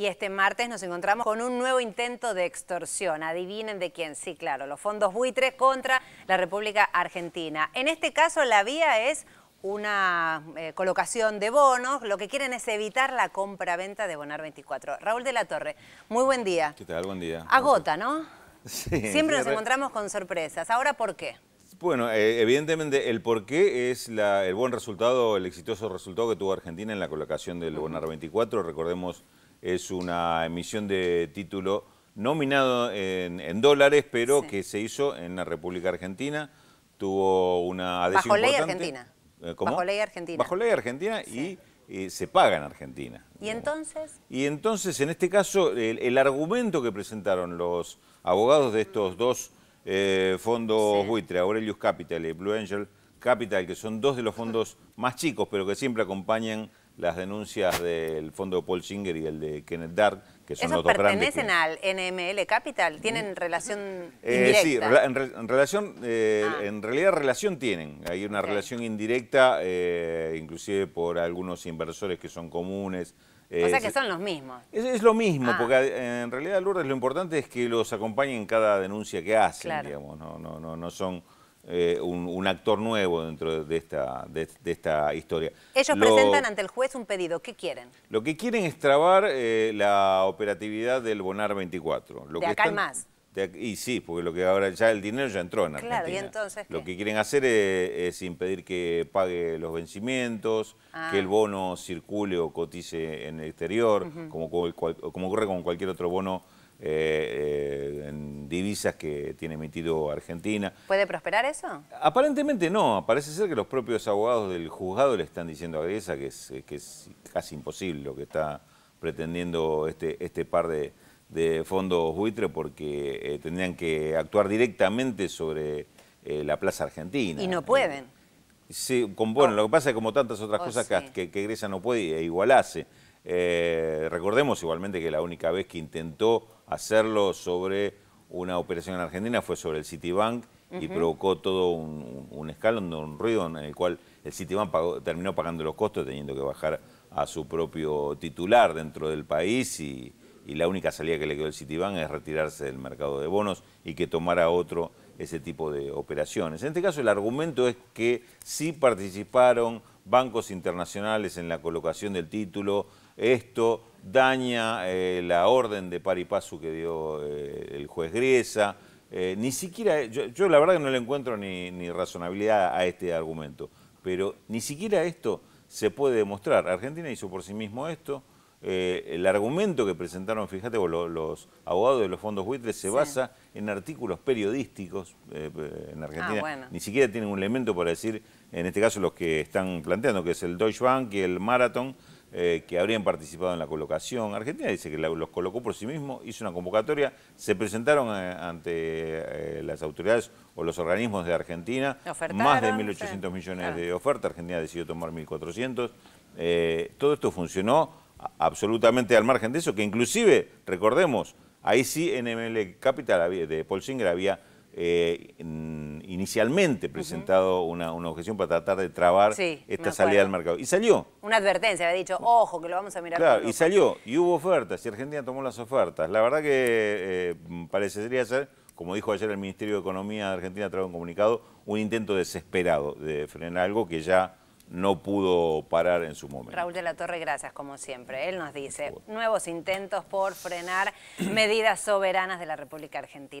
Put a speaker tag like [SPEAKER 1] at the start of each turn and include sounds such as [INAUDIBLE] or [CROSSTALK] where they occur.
[SPEAKER 1] Y este martes nos encontramos con un nuevo intento de extorsión. Adivinen de quién. Sí, claro, los fondos buitres contra la República Argentina. En este caso la vía es una eh, colocación de bonos, lo que quieren es evitar la compra-venta de Bonar 24. Raúl de la Torre, muy buen día.
[SPEAKER 2] ¿Qué tal? Buen día.
[SPEAKER 1] Agota, ¿no? [LAUGHS]
[SPEAKER 2] Sí. Siempre nos encontramos
[SPEAKER 1] con sorpresas. ¿Ahora por qué?
[SPEAKER 2] Bueno, eh, evidentemente el porqué es el buen resultado, el exitoso resultado que tuvo Argentina en la colocación del Bonar 24. Recordemos es una emisión de título nominado en, dólares, pero que se hizo en la República Argentina, tuvo una adhesión eh, Bajo ley argentina. Bajo ley argentina. Bajo ley argentina y, eh, se paga en Argentina.
[SPEAKER 1] ¿Y entonces?
[SPEAKER 2] Y entonces, en este caso, el, argumento que presentaron los abogados de estos dos eh, fondos buitre, Aurelius Capital y Blue Angel Capital, que son dos de los fondos más chicos, pero que siempre acompañan las denuncias del fondo Paul Singer y el de Kenneth Dark, que son los dos ¿Pertenecen
[SPEAKER 1] al NML Capital? ¿Tienen mm. relación eh, indirecta? sí,
[SPEAKER 2] en, relación, eh, ah. en realidad relación tienen. Hay una relación indirecta, eh, inclusive por algunos inversores que son comunes. o sea que son los mismos. Es, lo mismo, ah. porque en realidad, Lourdes, lo importante es que los acompañen en cada denuncia que hacen, digamos. No, no, no, no son eh, un, actor nuevo dentro de esta, de, esta historia. Ellos presentan ante
[SPEAKER 1] el juez un pedido. ¿Qué quieren?
[SPEAKER 2] Lo que quieren es trabar eh, la operatividad del Bonar 24. Lo de acá están, más. y sí, porque lo que ahora ya el dinero ya entró en Argentina. Claro, y entonces Lo que quieren hacer e-, es, impedir que pague los vencimientos, que ah. el bono circule o cotice en el exterior, como, ocurre con cualquier otro bono eh, en divisas que tiene emitido Argentina.
[SPEAKER 1] ¿Puede prosperar eso?
[SPEAKER 2] Aparentemente no. Parece ser que los propios abogados del juzgado le están diciendo a Grecia que es, es casi imposible lo que está pretendiendo este, este par de, fondos buitre porque eh, tendrían que actuar directamente sobre eh, la Plaza Argentina. Y
[SPEAKER 1] no pueden. Eh,
[SPEAKER 2] sí, bueno, oh. lo que pasa es como tantas otras oh, cosas que, que, Grecia no puede e igual hace. recordemos igualmente que la única vez que intentó hacerlo sobre una operación en Argentina fue sobre el Citibank y provocó todo un, escalón, un ruido en el cual el Citibank terminó pagando los costos teniendo que bajar a su propio titular dentro del país y, la única salida que le quedó al Citibank es retirarse del mercado de bonos y que tomara otro ese tipo de operaciones. En este caso el argumento es que si participaron bancos internacionales en la colocación del título, esto daña eh, la orden de par y que dio eh, juez Griesa. Eh, ni siquiera, yo, la verdad que no le encuentro ni, razonabilidad a este argumento, pero ni siquiera esto se puede demostrar. Argentina hizo por sí mismo esto. Eh, el argumento que presentaron, fíjate, los abogados de los fondos buitres se basa en artículos periodísticos eh, en Argentina. Ah, ni siquiera tienen un elemento para decir, en este caso los que están planteando, que es el Deutsche Bank y el Marathon, eh, que habrían participado en la colocación. Argentina dice que los colocó por sí mismo, hizo una convocatoria, se presentaron eh, ante eh, las autoridades o los organismos de Argentina, más de 1.800 millones de ofertas, Argentina decidió tomar 1.400. todo esto funcionó absolutamente al margen de eso, que inclusive, recordemos, ahí sí NML Capital de Paul Singer había eh, inicialmente presentado una, objeción para tratar de trabar esta salida al mercado. Y salió.
[SPEAKER 1] Una advertencia, había dicho, ojo, que lo vamos a mirar. Claro, y
[SPEAKER 2] salió, y hubo ofertas, y Argentina tomó las ofertas. La verdad que eh, parecería ser, como dijo ayer el Ministerio de Economía de Argentina a un comunicado, un intento desesperado de frenar algo que ya no pudo parar en su momento.
[SPEAKER 1] Raúl de la Torre, gracias como siempre. Él nos dice, nuevos intentos por frenar [CLEARS THROAT] medidas soberanas de la República Argentina.